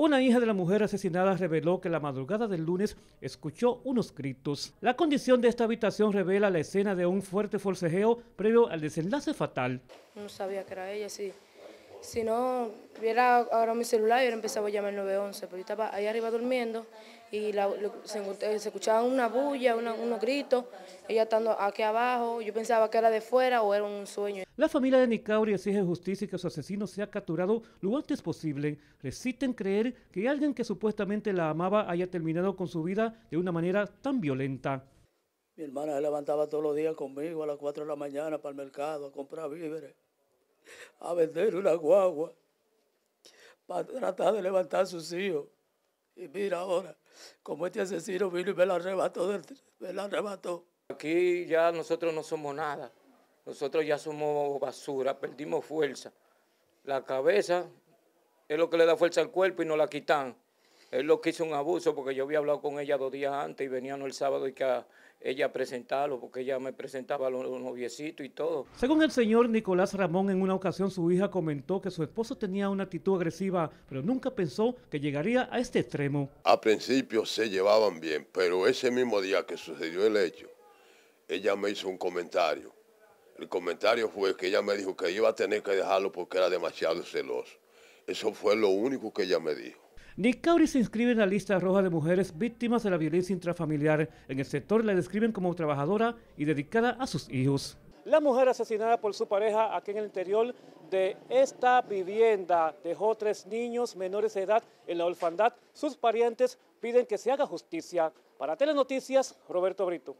Una hija de la mujer asesinada reveló que la madrugada del lunes escuchó unos gritos. La condición de esta habitación revela la escena de un fuerte forcejeo previo al desenlace fatal. No sabía que era ella, sí. Si no, hubiera ahora mi celular y hubiera empezado a llamar 911, pero yo estaba ahí arriba durmiendo y eh, se, escuchaba una bulla, unos gritos, ella estando aquí abajo, yo pensaba que era de fuera o era un sueño. La familia de Nicauri exige justicia y que su asesino sea capturado lo antes posible. Resisten creer que alguien que supuestamente la amaba haya terminado con su vida de una manera tan violenta. Mi hermana se levantaba todos los días conmigo a las 4 de la mañana para el mercado a comprar víveres a vender una guagua para tratar de levantar a sus hijos. Y mira ahora, como este asesino vino y me la arrebató, me la arrebató. Aquí ya nosotros no somos nada, nosotros ya somos basura, perdimos fuerza. La cabeza es lo que le da fuerza al cuerpo y nos la quitan. Él lo hizo un abuso porque yo había hablado con ella dos días antes y venían el sábado y que ella presentarlo porque ella me presentaba los, noviecitos y todo. Según el señor Nicolás Ramón, en una ocasión su hija comentó que su esposo tenía una actitud agresiva, pero nunca pensó que llegaría a este extremo. A principio se llevaban bien, pero ese mismo día que sucedió el hecho, ella me hizo un comentario. El comentario fue que ella me dijo que iba a tener que dejarlo porque era demasiado celoso. Eso fue lo único que ella me dijo. Nicauri se inscribe en la lista roja de mujeres víctimas de la violencia intrafamiliar. En el sector la describen como trabajadora y dedicada a sus hijos. La mujer asesinada por su pareja aquí en el interior de esta vivienda dejó tres niños menores de edad en la orfandad. Sus parientes piden que se haga justicia. Para Telenoticias, Roberto Brito.